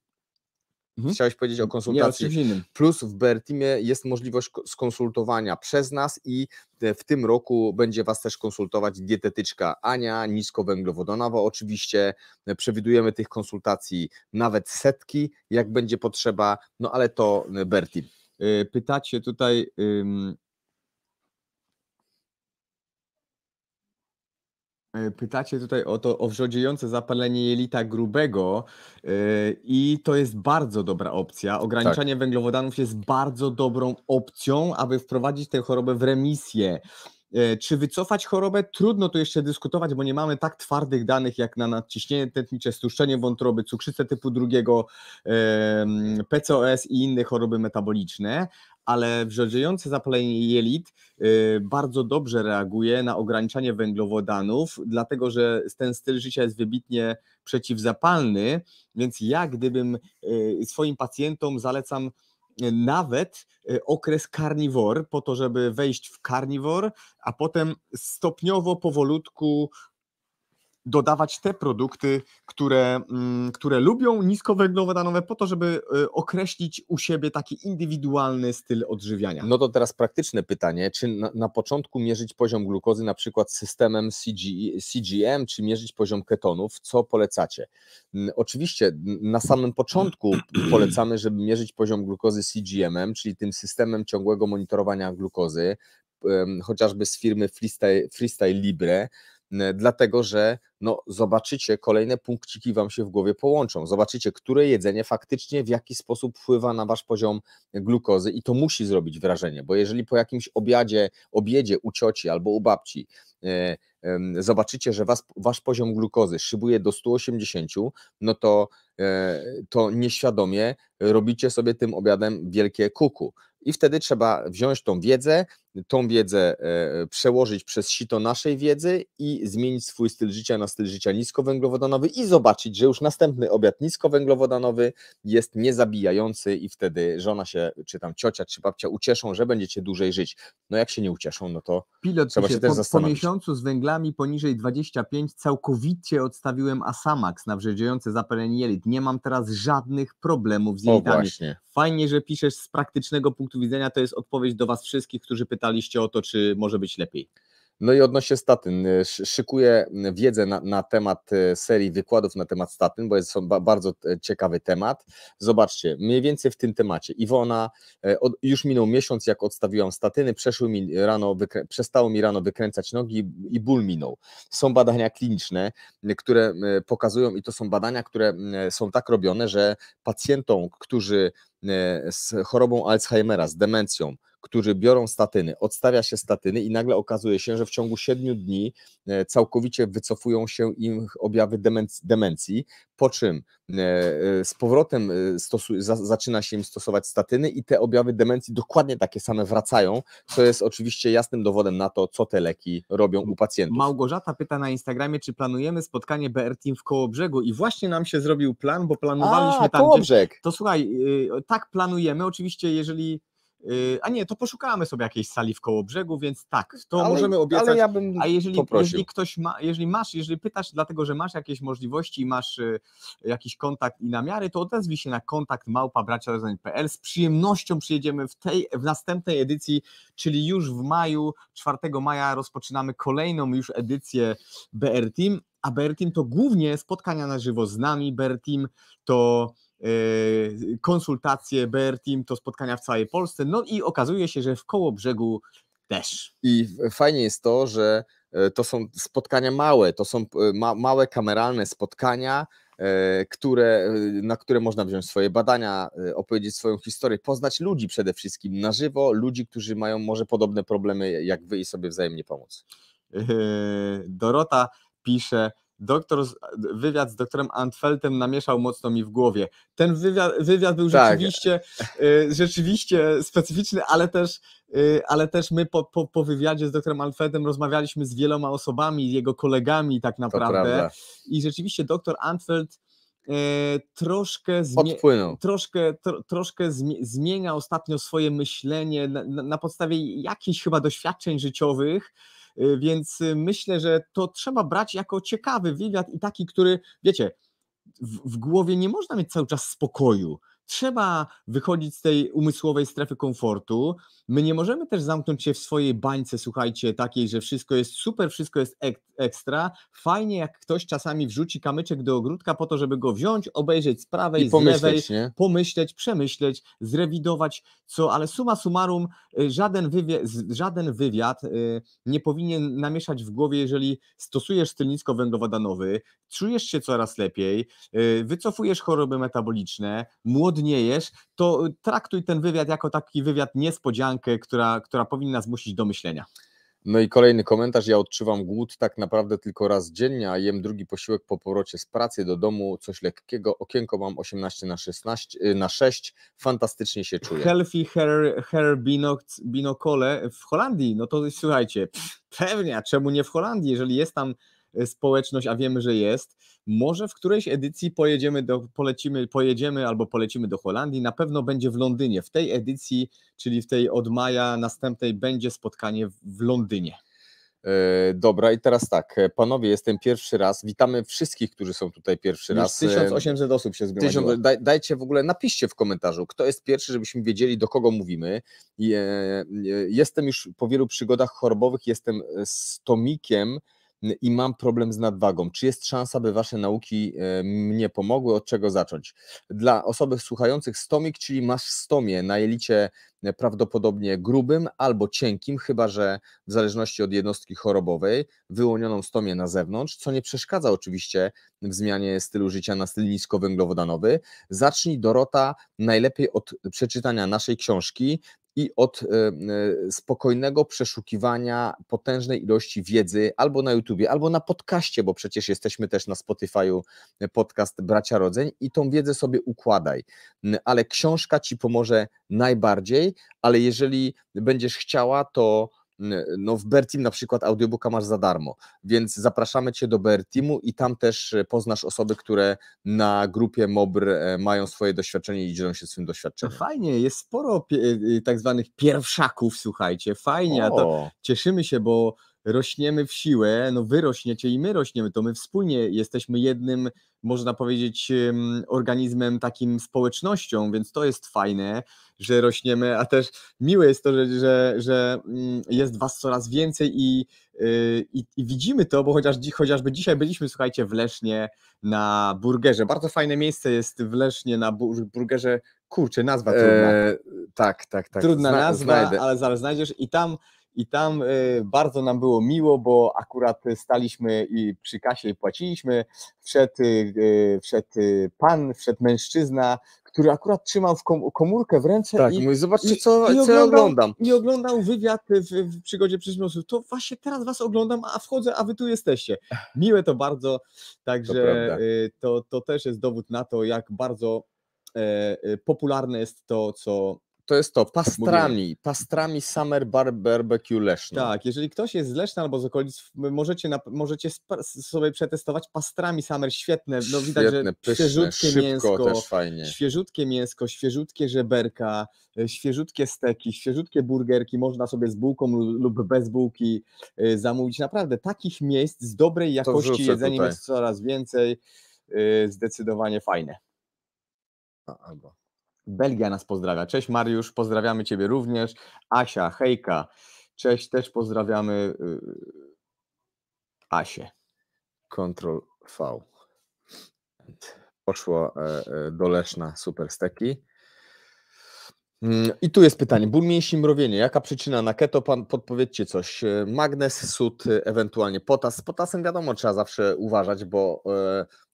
Mhm. Chciałeś powiedzieć o konsultacji. Nie, innym. Plus w BRTimie jest możliwość skonsultowania przez nas i e, w tym roku będzie Was też konsultować dietetyczka Ania, niskowęglowodanowa oczywiście. E, przewidujemy tych konsultacji nawet setki, jak będzie potrzeba, no ale to e, Bertim. Pytacie tutaj, E, pytacie tutaj o to o wrzodziejące zapalenie jelita grubego e, i to jest bardzo dobra opcja. Ograniczanie tak. węglowodanów jest bardzo dobrą opcją, aby wprowadzić tę chorobę w remisję. E, czy wycofać chorobę? Trudno tu jeszcze dyskutować, bo nie mamy tak twardych danych jak na nadciśnienie tętnicze, stłuszczenie wątroby, cukrzycę typu drugiego, PCOS i inne choroby metaboliczne, ale wrzodziejące zapalenie jelit y, bardzo dobrze reaguje na ograniczanie węglowodanów, dlatego że ten styl życia jest wybitnie przeciwzapalny, więc ja gdybym y, swoim pacjentom zalecam y, nawet okres karniwor, po to, żeby wejść w karniwor, a potem stopniowo, powolutku dodawać te produkty, które, mm, które lubią niskowęglowodanowe, po to, żeby y, określić u siebie taki indywidualny styl odżywiania. No to teraz praktyczne pytanie, czy na, na początku mierzyć poziom glukozy na przykład systemem CG, CGM, czy mierzyć poziom ketonów, co polecacie? Oczywiście na samym początku polecamy, żeby mierzyć poziom glukozy CGM, czyli tym systemem ciągłego monitorowania glukozy, chociażby z firmy Freestyle, Freestyle Libre, E, dlatego że no, zobaczycie, kolejne punkciki Wam się w głowie połączą. Zobaczycie, które jedzenie faktycznie w jaki sposób wpływa na Wasz poziom glukozy i to musi zrobić wrażenie, bo jeżeli po jakimś obiadzie, obiedzie u cioci albo u babci e, e, zobaczycie, że was, Wasz poziom glukozy szybuje do 180, no to, e, to nieświadomie robicie sobie tym obiadem wielkie kuku. I wtedy trzeba wziąć tą wiedzę tą wiedzę e, przełożyć przez sito naszej wiedzy i zmienić swój styl życia na styl życia niskowęglowodanowy i zobaczyć, że już następny obiad niskowęglowodanowy jest niezabijający i wtedy żona się, czy tam ciocia, czy babcia ucieszą, że będziecie dłużej żyć. No jak się nie ucieszą, no to Pilot trzeba się, się też po, zastanowić. Po miesiącu z węglami poniżej 25 całkowicie odstawiłem Asamax na wrzedziające zapalenie jelit. Nie mam teraz żadnych problemów z jelitami. Fajnie, że piszesz z praktycznego punktu widzenia, to jest odpowiedź do was wszystkich, którzy pytają pytaliście o to, czy może być lepiej. No i odnośnie statyn. Y, szykuję y, wiedzę na, na, temat y, serii wykładów na temat statyn, bo jest to bardzo ciekawy temat. Zobaczcie, mniej więcej w tym temacie. Iwona, od, już minął miesiąc, jak odstawiłam statyny, przeszły mi rano, wykrę, przestało mi rano wykręcać nogi i ból minął. Są badania kliniczne, które pokazują, i to są badania, które są tak robione, że pacjentom, którzy z chorobą Alzheimera, z demencją, którzy biorą statyny, odstawia się statyny i nagle okazuje się, że w ciągu 7 dni e, całkowicie wycofują się im objawy demencji, po czym e, e, z powrotem zaczyna się im stosować statyny i te objawy demencji dokładnie takie same wracają, co jest oczywiście jasnym dowodem na to, co te leki robią u pacjentów. Małgorzata pyta na Instagramie, czy planujemy spotkanie BR Team w Kołobrzegu i właśnie nam się zrobił plan, bo planowaliśmy A, tam... Kołobrzeg! Gdzieś... To słuchaj, y, tak planujemy, oczywiście jeżeli Y, a nie, to poszukamy sobie jakiejś sali w koło brzegu, więc tak, to ale, możemy obiecać. Ale ja bym A jeżeli, jeżeli ktoś ma, jeżeli masz, jeżeli pytasz, dlatego że masz jakieś możliwości i masz y, jakiś kontakt i namiary, to odezwij się na kontakt małpa bracia.pl. Z przyjemnością przyjedziemy w tej, w następnej edycji, czyli już w maju, 4 maja rozpoczynamy kolejną już edycję BR Team, a BR Team to głównie spotkania na żywo z nami, BR Team to E, konsultacje BR Team, to spotkania w całej Polsce. No i okazuje się, że w koło brzegu też. I fajnie jest to, że e, to są spotkania małe, to są e, ma małe kameralne spotkania, które, na które można wziąć swoje badania, opowiedzieć swoją historię, poznać ludzi przede wszystkim na żywo, ludzi, którzy mają może podobne problemy jak wy i sobie wzajemnie pomóc. Dorota pisze, doktor, wywiad z doktorem Antfeltem namieszał mocno mi w głowie. Ten wywiad, wywiad był tak. rzeczywiście, y, rzeczywiście specyficzny, ale też, y, ale też my po, po, po wywiadzie z doktorem Antfeltem rozmawialiśmy z wieloma osobami, jego kolegami tak naprawdę. I rzeczywiście doktor Antfeld y, troszkę, zmie troszkę, troszkę zmienia ostatnio swoje myślenie na, na podstawie jakichś chyba doświadczeń życiowych Y, więc y, myślę, że to trzeba brać jako ciekawy wywiad i taki, który, wiecie, w, w głowie nie można mieć cały czas spokoju trzeba wychodzić z tej umysłowej strefy komfortu. My nie możemy też zamknąć się w swojej bańce, słuchajcie, takiej, że wszystko jest super, wszystko jest ek ekstra. Fajnie, jak ktoś czasami wrzuci kamyczek do ogródka po to, żeby go wziąć, obejrzeć z prawej, I z lewej, nie? pomyśleć, przemyśleć, zrewidować, co, ale suma summarum, y, żaden, wywi żaden wywiad y, nie powinien namieszać w głowie, jeżeli stosujesz stylnicko węglowodanowy, czujesz się coraz lepiej, y, wycofujesz choroby metaboliczne, młody mądniejesz, to traktuj ten wywiad jako taki wywiad niespodziankę, która, która powinna zmusić do myślenia. No i kolejny komentarz. Ja odczuwam głód tak naprawdę tylko raz dziennie, a jem drugi posiłek po powrocie z pracy do domu, coś lekkiego. Okienko mam 18 na, 16, y, na 6, fantastycznie się czuję. Healthy Hair, hair Binocole w Holandii. No to słuchajcie, pewnie, a czemu nie w Holandii? Jeżeli jest tam Y, społeczność, a wiemy, że jest. Może w którejś edycji pojedziemy do, polecimy, pojedziemy albo polecimy do Holandii, na pewno będzie w Londynie. W tej edycji, czyli w tej od maja następnej, będzie spotkanie w Londynie. E, dobra, i teraz tak, panowie, jestem pierwszy raz. Witamy wszystkich, którzy są tutaj pierwszy Już raz. 1800 osób się zgromadziło. daj, dajcie w ogóle, napiszcie w komentarzu, kto jest pierwszy, żebyśmy wiedzieli, do kogo mówimy. Jestem już po wielu przygodach chorobowych, jestem z Tomikiem, i mam problem z nadwagą. Czy jest szansa, by Wasze nauki e, mnie pomogły? Od czego zacząć? Dla osoby słuchających stomik, czyli masz stomię na jelicie e, prawdopodobnie grubym albo cienkim, chyba że w zależności od jednostki chorobowej, wyłonioną stomię na zewnątrz, co nie przeszkadza oczywiście w zmianie stylu życia na styl niskowęglowodanowy. Zacznij Dorota najlepiej od przeczytania naszej książki i od e, e, spokojnego przeszukiwania potężnej ilości wiedzy albo na YouTubie, albo na podcaście, bo przecież jesteśmy też na Spotify'u e, podcast Bracia Rodzeń i tą wiedzę sobie układaj. Ale książka ci pomoże najbardziej, ale jeżeli będziesz chciała, to no w Bertim na przykład audiobooka masz za darmo, więc zapraszamy Cię do Bertimu i tam też e, poznasz osoby, które na grupie MOBR e, mają swoje doświadczenie i dzielą się swoim doświadczeniem. Fajnie, jest sporo e, tak zwanych pierwszaków, słuchajcie, fajnie, to cieszymy się, bo rośniemy w siłę, no wy rośniecie i my rośniemy, to my wspólnie jesteśmy jednym, można powiedzieć, organizmem, takim społecznością, więc to jest fajne, że rośniemy, a też miłe jest to, że, że, że mm, jest was coraz więcej i, y, i, i widzimy to, bo chociaż, chociażby dzisiaj byliśmy, słuchajcie, w Lesznie na burgerze. Bardzo fajne miejsce jest w Lesznie na burgerze, kurczę, nazwa trudna. Eee, tak, tak, tak. Trudna Zna, nazwa, znajdę. ale zaraz znajdziesz i tam i tam y, bardzo nam było miło, bo akurat staliśmy i przy kasie płaciliśmy. Wszedł, y, y, wszedł pan, wszedł mężczyzna, który akurat trzymał w komórkę w ręce. Tak, i mówi, zobaczcie, co, i, oglądał, co oglądam. I oglądał wywiad w, w przygodzie przyszłości. To właśnie teraz was oglądam, a wchodzę, a wy tu jesteście. Miłe to bardzo. Także to, to, to też jest dowód na to, jak bardzo e, popularne jest to, co to jest to, pastrami, pastrami Summer Barbecue Leszno. Tak, jeżeli ktoś jest z Leszna albo z okolic, możecie, na, możecie sobie przetestować pastrami Summer, świetne, no widać, świetne, że pyszne, świeżutkie mięsko, też fajnie. świeżutkie mięsko, świeżutkie żeberka, e, świeżutkie steki, świeżutkie burgerki, można sobie z bułką lub bez bułki e, zamówić, naprawdę takich miejsc z dobrej jakości jedzenia jest coraz więcej, e, zdecydowanie fajne. A, albo Belgia nas pozdrawia. Cześć Mariusz, pozdrawiamy Ciebie również. Asia, hejka. Cześć, też pozdrawiamy y, Asię. Ctrl V. Poszło e, e, do Leszna steki. Mm, I tu jest pytanie. Ból mięśni mrowienie. Jaka przyczyna na keto? Pan podpowiedzcie coś. E, Magnes, sód, ewentualnie potas. Z potasem wiadomo, trzeba zawsze uważać, bo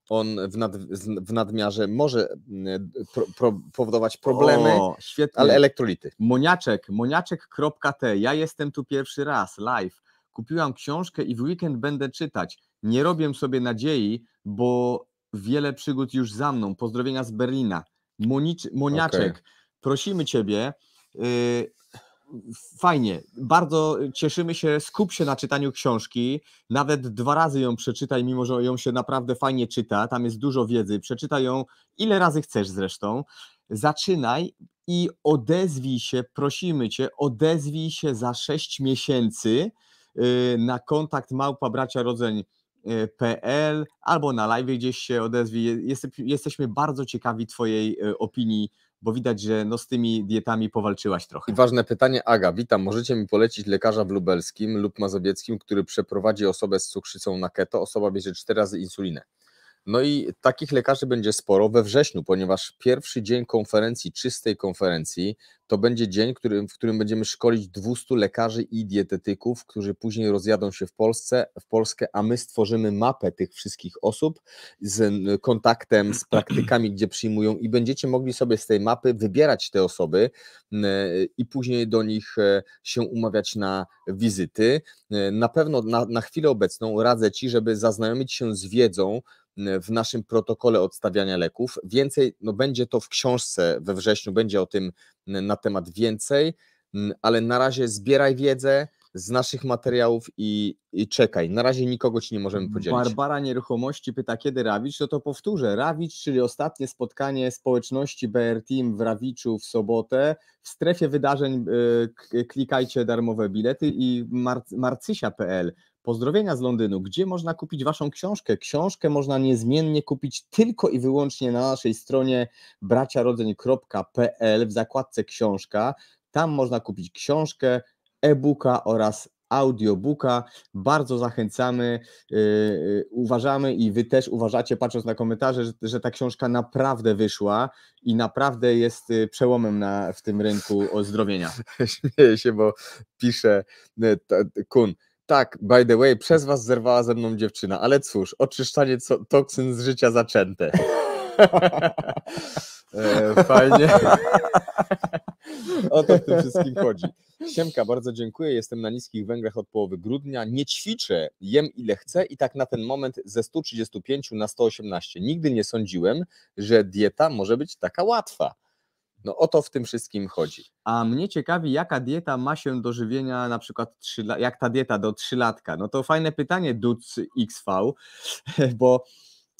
on w, nad, w nadmiarze może mm, pro, pro, powodować problemy, o, ale elektrolity. Moniaczek, moniaczek.t. Ja jestem tu pierwszy raz, live. Kupiłam książkę i w weekend będę czytać. Nie robię sobie nadziei, bo wiele przygód już za mną. Pozdrowienia z Berlina. Monicz, moniaczek, okay. prosimy Ciebie. Y, fajnie, bardzo cieszymy się, skup się na czytaniu książki, nawet dwa razy ją przeczytaj, mimo że ją się naprawdę fajnie czyta, tam jest dużo wiedzy, przeczytaj ją ile razy chcesz zresztą, zaczynaj i odezwij się, prosimy Cię, odezwij się za sześć miesięcy y, na kontakt małpa bracia rodzeń y, PL albo na live gdzieś się odezwij. Jesteśmy bardzo ciekawi Twojej y, opinii bo widać, że no z tymi dietami powalczyłaś trochę. I ważne pytanie, Aga, witam, możecie mi polecić lekarza w Lubelskim lub Mazowieckim, który przeprowadzi osobę z cukrzycą na keto, osoba bierze cztery razy insulinę. No i takich lekarzy będzie sporo we wrześniu, ponieważ pierwszy dzień konferencji, czystej konferencji, to będzie dzień, w którym będziemy szkolić 200 lekarzy i dietetyków, którzy później rozjadą się w Polsce, w Polskę, a my stworzymy mapę tych wszystkich osób z kontaktem, z praktykami, gdzie przyjmują i będziecie mogli sobie z tej mapy wybierać te osoby i później do nich e, się umawiać na wizyty. E, na pewno na, na chwilę obecną radzę Ci, żeby zaznajomić się z wiedzą, w naszym protokole odstawiania leków. Więcej, no będzie to w książce we wrześniu, będzie o tym na temat więcej, ale na razie zbieraj wiedzę z naszych materiałów i, i czekaj. Na razie nikogo ci nie możemy podzielić. Barbara Nieruchomości pyta, kiedy Rawicz? No to powtórzę. Rawicz, czyli ostatnie spotkanie społeczności BR Team w Rawiczu w sobotę. W strefie wydarzeń y, klikajcie darmowe bilety i mar marcysia.pl Pozdrowienia z Londynu. Gdzie można kupić Waszą książkę? Książkę można niezmiennie kupić tylko i wyłącznie na naszej stronie braciarodzeń.pl w zakładce książka. Tam można kupić książkę, e-booka oraz audiobooka. Bardzo zachęcamy, yy, yy uważamy i Wy też uważacie, patrząc na komentarze, że, że ta książka naprawdę wyszła i naprawdę jest y, przełomem na, w tym rynku ozdrowienia. Śmieję się, bo pisze y, Kun. Tak, by the way, przez was zerwała ze mną dziewczyna, ale cóż, oczyszczanie toksyn z życia zaczęte. e, fajnie. o to w tym wszystkim chodzi. Siemka, bardzo dziękuję. Jestem na niskich węglach od połowy grudnia. Nie ćwiczę, jem ile chcę i tak na ten moment ze 135 na 118. Nigdy nie sądziłem, że dieta może być taka łatwa. No o to w tym wszystkim chodzi. A mnie ciekawi, jaka dieta ma się do żywienia, na przykład jak ta dieta do trzylatka. No to fajne pytanie, Duc XV, bo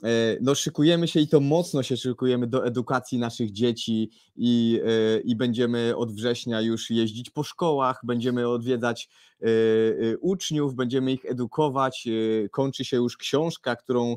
E, no szykujemy się i to mocno się szykujemy do edukacji naszych dzieci i, e, i będziemy od września już jeździć po szkołach, będziemy odwiedzać e, uczniów, będziemy ich edukować. Kończy się już książka, którą,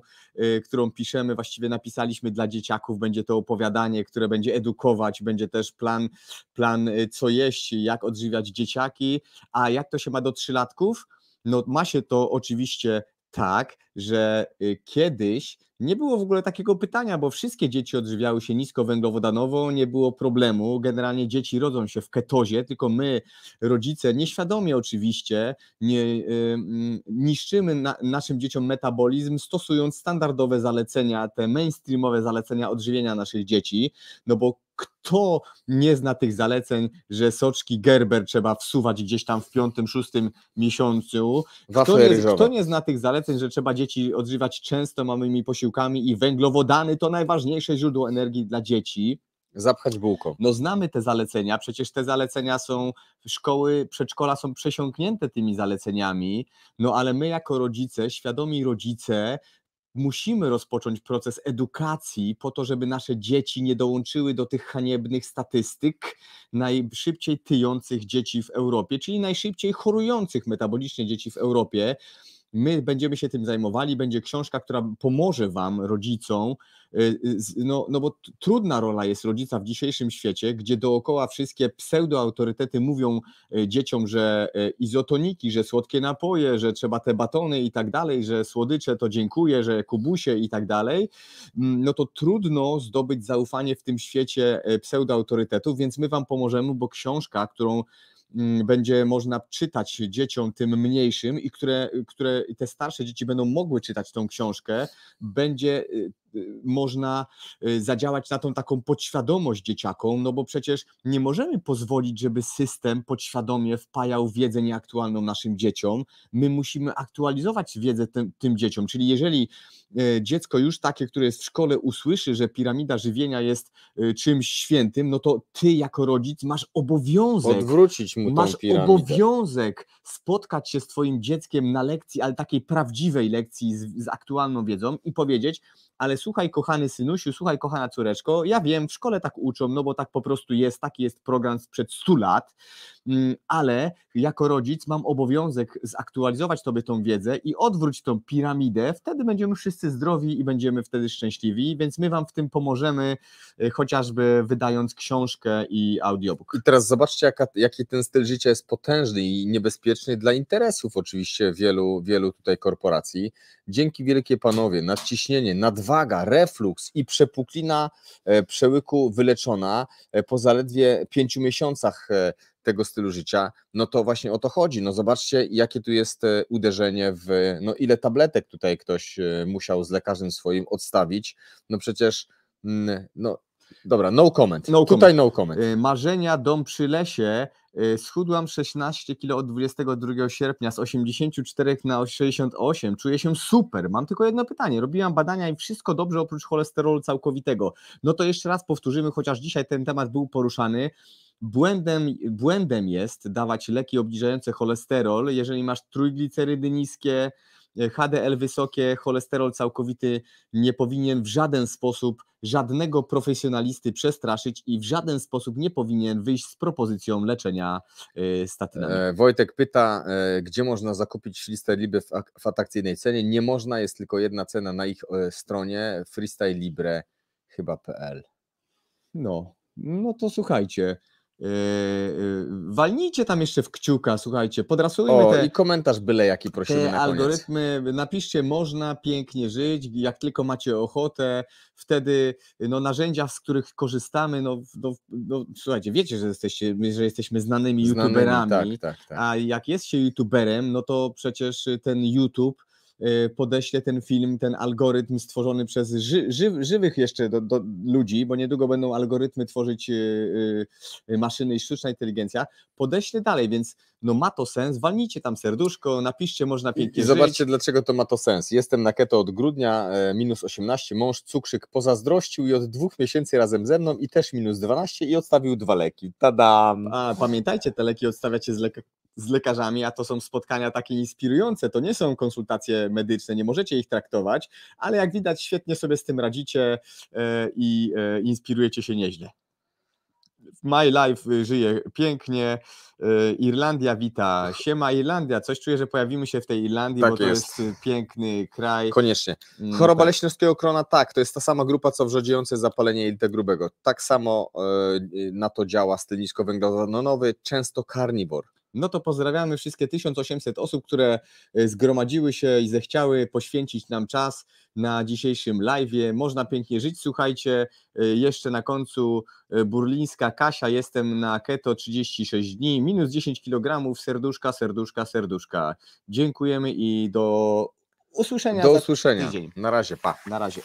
którą piszemy, właściwie napisaliśmy dla dzieciaków, będzie to opowiadanie, które będzie edukować, będzie też plan, plan co jeść, jak odżywiać dzieciaki, a jak to się ma do trzylatków? No ma się to oczywiście tak, że kiedyś nie było w ogóle takiego pytania, bo wszystkie dzieci odżywiały się niskowęglowodanowo, nie było problemu. Generalnie dzieci rodzą się w ketozie, tylko my, rodzice, nieświadomie oczywiście, nie, y, mm, niszczymy na, naszym dzieciom metabolizm, stosując standardowe zalecenia, te mainstreamowe zalecenia odżywienia naszych dzieci, no bo kto nie zna tych zaleceń, że soczki Gerber trzeba wsuwać gdzieś tam w piątym, szóstym miesiącu? Kto nie, kto nie zna tych zaleceń, że trzeba dzieci odżywać często małymi posiłkami i węglowodany to najważniejsze źródło energii dla dzieci? Zapchać bułką. No znamy te zalecenia, przecież te zalecenia są, szkoły, przedszkola są przesiąknięte tymi zaleceniami, no ale my jako rodzice, świadomi rodzice, musimy rozpocząć proces edukacji po to, żeby nasze dzieci nie dołączyły do tych haniebnych statystyk najszybciej tyjących dzieci w Europie, czyli najszybciej chorujących metabolicznie dzieci w Europie. My będziemy się tym zajmowali, będzie książka, która pomoże Wam, rodzicom, y, y, no, no bo trudna rola jest rodzica w dzisiejszym świecie, gdzie dookoła wszystkie pseudoautorytety mówią y, dzieciom, że izotoniki, że słodkie napoje, że trzeba te batony i tak dalej, że słodycze to dziękuję, że kubusie i tak dalej. Mm, no to trudno zdobyć zaufanie w tym świecie pseudoautorytetów, więc my Wam pomożemy, bo książka, którą Mm, będzie można czytać dzieciom tym mniejszym i które, które te starsze dzieci będą mogły czytać tą książkę, będzie y, Y, można y, zadziałać na tą taką podświadomość dzieciakom, no bo przecież nie możemy pozwolić, żeby system podświadomie wpajał wiedzę nieaktualną naszym dzieciom. My musimy aktualizować wiedzę tym, tym dzieciom, czyli jeżeli y, dziecko już takie, które jest w szkole, usłyszy, że piramida żywienia jest czymś świętym, no to ty jako rodzic masz obowiązek. Odwrócić mu Masz piramidę. obowiązek spotkać się z twoim dzieckiem na lekcji, ale takiej prawdziwej lekcji z, z aktualną wiedzą i powiedzieć, ale słuchaj kochany synusiu, słuchaj kochana córeczko, ja wiem, w szkole tak uczą, no bo tak po prostu jest, taki jest program sprzed 100 lat, mm, ale jako rodzic mam obowiązek zaktualizować tobie tą wiedzę i odwróć tą piramidę, wtedy będziemy wszyscy zdrowi i będziemy wtedy szczęśliwi, więc my wam w tym pomożemy, e, chociażby wydając książkę i audiobook. I teraz zobaczcie, jaka, jaki ten styl życia jest potężny i niebezpieczny dla interesów oczywiście wielu, wielu tutaj korporacji. Dzięki wielkie panowie, nadciśnienie, nadwaga, uwaga, reflux i przepuklina e, przełyku wyleczona e, po zaledwie pięciu miesiącach e, tego stylu życia, no to właśnie o to chodzi. No zobaczcie, jakie tu jest uderzenie w, no ile tabletek tutaj ktoś musiał z lekarzem swoim odstawić. No przecież, mm, no Dobra, no comment. No Tutaj comment. no comment. Y, marzenia, dom przy lesie. Y, schudłam 16 kg od 22 sierpnia z 84 na 68. Czuję się super. Mam tylko jedno pytanie. Robiłam badania i wszystko dobrze oprócz cholesterolu całkowitego. No to jeszcze raz powtórzymy, chociaż dzisiaj ten temat był poruszany. Błędem, błędem jest dawać leki obniżające cholesterol, jeżeli masz trójglicerydy niskie, E, HDL wysokie, cholesterol całkowity nie powinien w żaden sposób żadnego profesjonalisty przestraszyć i w żaden sposób nie powinien wyjść z propozycją leczenia e, statynami. E, Wojtek pyta, gdzie można zakupić listę Libre w atrakcyjnej cenie? Nie można, jest tylko jedna cena na ich stronie freestylelibre chyba.pl. No, no to słuchajcie, Yy, yy, walnijcie tam jeszcze w kciuka, słuchajcie, podrasujmy o, te... i komentarz byle jaki prosimy te na algorytmy, koniec. napiszcie można pięknie żyć, jak tylko macie ochotę, wtedy no, narzędzia, z których korzystamy, no, no, no słuchajcie, wiecie, że, jesteście, że jesteśmy znanymi, znanymi youtuberami, tak, tak, tak. a jak jest się youtuberem, no to przecież ten YouTube Y, podeślę ten film, ten algorytm stworzony przez ży, ży, żywych jeszcze do, do ludzi, bo niedługo będą algorytmy tworzyć y, y, maszyny i sztuczna inteligencja, podeślę dalej, więc no ma to sens, walnijcie tam serduszko, napiszcie, można pięknie I, i zobaczcie, dlaczego to ma to sens. Jestem na keto od grudnia, e, minus 18, mąż cukrzyk pozazdrościł i od dwóch miesięcy razem ze mną i też minus 12 i odstawił dwa leki. tada A, pamiętajcie, te leki odstawiacie z, leka, z lekarzami, a to są spotkania takie inspirujące, to nie są konsultacje medyczne, nie możecie ich traktować, ale jak widać, świetnie sobie z tym radzicie e, i e, inspirujecie się nieźle. My Life y, żyje pięknie. E, Irlandia wita. Siema Irlandia. Coś czuję, że pojawimy się w tej Irlandii, tak bo to jest. Y, piękny kraj. Koniecznie. Mm, Choroba tak. leśniowskiego krona, tak, to jest ta sama grupa, co wrzodziejące zapalenie jelita grubego. Tak samo y, na to działa stylisko węglowodanowy, no, często karniwor. No to pozdrawiamy wszystkie 1800 osób, które e, zgromadziły się i zechciały poświęcić nam czas na dzisiejszym live. Można pięknie żyć, słuchajcie. E, jeszcze na końcu e, burlińska Kasia, jestem na keto 36 dni, minus 10 kg, serduszka, serduszka, serduszka. Dziękujemy i do usłyszenia. Do usłyszenia. Tydzień. Na razie, pa. Na razie.